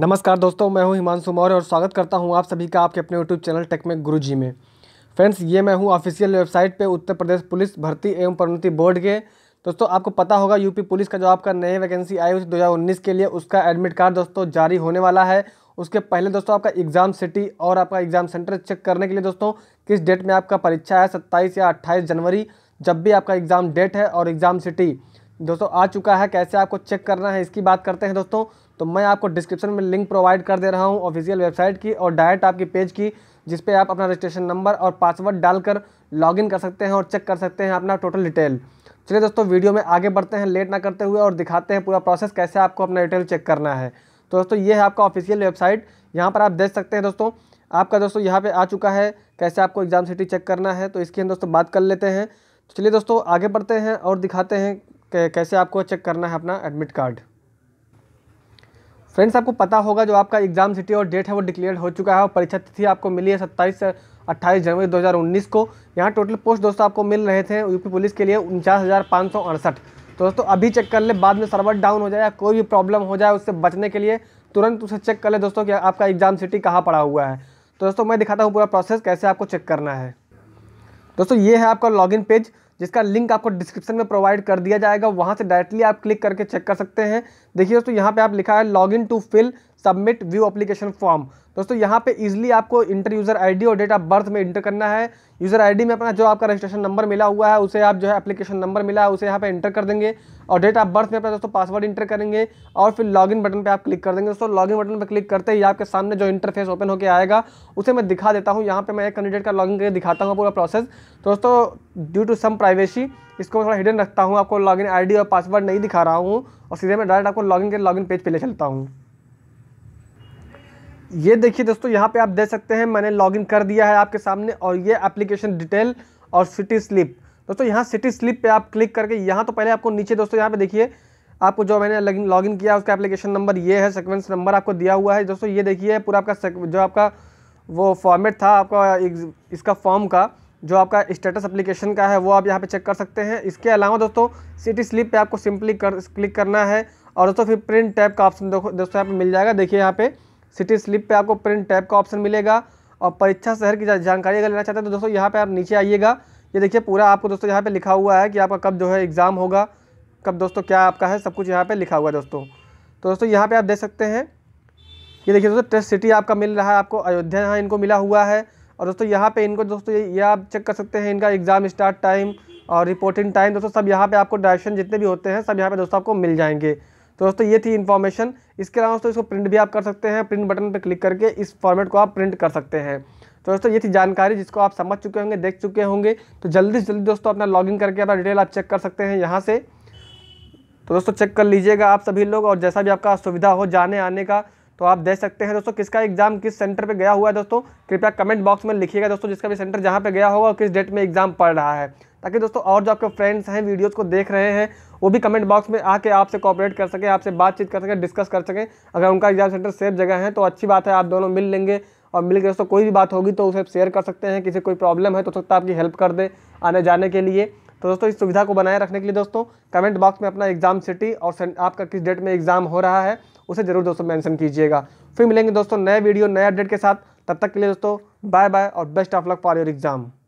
नमस्कार दोस्तों मैं हूं हिमांशु मौर्य और स्वागत करता हूं आप सभी का आपके अपने यूट्यूब चैनल टेक में गुरु जी में फ्रेंड्स ये मैं हूं ऑफिशियल वेबसाइट पे उत्तर प्रदेश पुलिस भर्ती एवं प्रोन्नति बोर्ड के दोस्तों आपको पता होगा यूपी पुलिस का जो आपका नए वैकेंसी आई हुई दो के लिए उसका एडमिट कार्ड दोस्तों जारी होने वाला है उसके पहले दोस्तों आपका एग्ज़ाम सिटी और आपका एग्ज़ाम सेंटर चेक करने के लिए दोस्तों किस डेट में आपका परीक्षा है सत्ताईस या अट्ठाईस जनवरी जब भी आपका एग्ज़ाम डेट है और एग्ज़ाम सिटी दोस्तों आ चुका है कैसे आपको चेक करना है इसकी बात करते हैं दोस्तों तो मैं आपको डिस्क्रिप्शन में लिंक प्रोवाइड कर दे रहा हूँ ऑफिशियल वेबसाइट की और डायरेक्ट आपकी पेज की जिसपे आप अपना रजिस्ट्रेशन नंबर और पासवर्ड डालकर लॉगिन कर सकते हैं और चेक कर सकते हैं अपना टोटल डिटेल चलिए दोस्तों वीडियो में आगे बढ़ते हैं लेट ना करते हुए और दिखाते हैं पूरा प्रोसेस कैसे आपको अपना डिटेल चेक करना है तो दोस्तों ये है आपका ऑफिशियल वेबसाइट यहाँ पर आप देख सकते हैं दोस्तों आपका दोस्तों यहाँ पे आ चुका है कैसे आपको एग्ज़ाम सिटी चेक करना है तो इसकी हम दोस्तों बात कर लेते हैं चलिए दोस्तों आगे बढ़ते हैं और दिखाते हैं कैसे आपको चेक करना है अपना एडमिट कार्ड फ्रेंड्स आपको पता होगा जो आपका एग्जाम सिटी और डेट है वो डिक्लेयर हो चुका है और परीक्षा तिथि आपको मिली है सत्ताईस से अट्ठाईस जनवरी 2019 को यहाँ टोटल पोस्ट दोस्तों आपको मिल रहे थे यूपी पुलिस के लिए उनचास हज़ार पाँच सौ अड़सठ तो दोस्तों अभी चेक कर ले बाद में सर्वर डाउन हो जाए या कोई भी प्रॉब्लम हो जाए उससे बचने के लिए तुरंत उसे चेक कर ले दोस्तों कि आपका एग्ज़ाम सिटी कहाँ पड़ा हुआ है तो दोस्तों मैं दिखाता हूँ पूरा प्रोसेस कैसे आपको चेक करना है दोस्तों ये है आपका लॉगिन पेज जिसका लिंक आपको डिस्क्रिप्शन में प्रोवाइड कर दिया जाएगा वहाँ से डायरेक्टली आप क्लिक करके चेक कर सकते हैं देखिए दोस्तों यहाँ पे आप लिखा है log in to fill submit view application form दोस्तों यहाँ पे इजीली आपको इंटर यूज़र आईडी और डेट ऑफ बर्थ में इंटर करना है यूज़र आईडी में अपना जो आपका रजिस्ट्रेशन नंबर मिला हुआ है उसे आप जो है एप्लीकेशन नंबर मिला है उसे यहाँ पे इंटर कर देंगे और डेट ऑफ बर्थ में अपना दोस्तों पासवर्ड इंटर करेंगे और फिर लॉगिन बटन पर आप क्लिक कर देंगे दोस्तों लॉगिन बटन पर क्लिक करते ही आपके सामने जो इंटरफेस ओपन होकर आएगा उसे मैं दिखा देता हूँ यहाँ पर मैं एक कैंडिडेट का लॉगिन करके दिखाता हूँ पूरा प्रोसेस दोस्तों ड्यू टू सम प्राइवेसी इसको थोड़ा हिडन रखता हूँ आपको लॉगिन आईडी और पासवर्ड नहीं दिखा रहा हूँ और सीधे मैं डायरेक्ट आपको लॉगिन के लॉगिन पेज पर ले चलता हूँ ये देखिए दोस्तों यहाँ पे आप देख सकते हैं मैंने लॉगिन कर दिया है आपके सामने और ये एप्लीकेशन डिटेल और सिटी स्लिप दोस्तों यहाँ सिटी स्लिप पे आप क्लिक करके यहाँ तो पहले आपको नीचे दोस्तों यहाँ पे देखिए आपको जो मैंने लॉगिन किया उसका एप्लीकेशन नंबर ये है सिक्वेंस नंबर आपको दिया हुआ है दोस्तों ये देखिए पूरा आपका जो आपका वो फॉर्मेट था आपका इसका फॉर्म का जो आपका स्टेटस एप्लीकेशन का है वो आप यहाँ पे चेक कर सकते हैं इसके अलावा दोस्तों सिटी स्लिप पे आपको सिंपली कर क्लिक करना है और दोस्तों फिर प्रिंट टैब का ऑप्शन दोस्तों यहाँ पे मिल जाएगा देखिए यहाँ पे सिटी स्लिप पे आपको प्रिंट टैब का ऑप्शन मिलेगा और परीक्षा शहर की जानकारी अगर लेना चाहते हैं तो दोस्तों यहाँ पे आप नीचे आइएगा ये देखिए पूरा आपको दोस्तों यहाँ पे लिखा हुआ है कि आपका कब जो है एग्ज़ाम होगा कब दोस्तों क्या आपका है सब कुछ यहाँ पर लिखा हुआ है दोस्तों तो दोस्तों यहाँ पर आप देख सकते हैं ये देखिए दोस्तों टेस्ट सिटी आपका मिल रहा है आपको अयोध्या यहाँ इनको मिला हुआ है और दोस्तों यहाँ पे इनको दोस्तों ये आप चेक कर सकते हैं इनका एग्ज़ाम स्टार्ट टाइम और रिपोर्टिंग टाइम दोस्तों सब यहाँ पे आपको डायरेक्शन जितने भी होते हैं सब यहाँ पे दोस्तों आपको मिल जाएंगे तो दोस्तों ये थी इन्फॉर्मेशन इसके अलावा दोस्तों इसको प्रिंट भी आप कर सकते हैं प्रिंट बटन पर क्लिक करके इस फॉर्मेट को आप प्रिंट कर सकते हैं तो दोस्तों ये थी जानकारी जिसको आप समझ चुके होंगे देख चुके होंगे तो जल्दी से जल्दी दोस्तों अपना लॉगिन करके अपना डिटेल आप चेक कर सकते हैं यहाँ से तो दोस्तों चेक कर लीजिएगा आप सभी लोग और जैसा भी आपका सुविधा हो जाने आने का तो आप देख सकते हैं दोस्तों किसका एग्जाम किस सेंटर पे गया हुआ है दोस्तों कृपया कमेंट बॉक्स में लिखिएगा दोस्तों जिसका भी सेंटर जहाँ पे गया होगा और किस डेट में एग्जाम पड़ रहा है ताकि दोस्तों और जो आपके फ्रेंड्स हैं वीडियोज़ को देख रहे हैं वो भी कमेंट बॉक्स में आके आपसे कॉपरेट कर सकें आपसे बातचीत कर सकें डिस्कस कर सकें अगर उनका एग्जाम सेंटर सेफ जगह है तो अच्छी बात है आप दोनों मिल लेंगे और मिलकर दोस्तों कोई भी बात होगी तो उसे शेयर कर सकते हैं किसी कोई प्रॉब्लम है तो सकता आपकी हेल्प कर दे आने जाने के लिए तो दोस्तों इस सुविधा को बनाए रखने के लिए दोस्तों कमेंट बॉक्स में अपना एग्जाम सिटी और आपका किस डेट में एग्जाम हो रहा है उसे ज़रूर दोस्तों मेंशन कीजिएगा फिर मिलेंगे दोस्तों नए वीडियो नए अपडेट के साथ तब तक के लिए दोस्तों बाय बाय और best of luck for your exam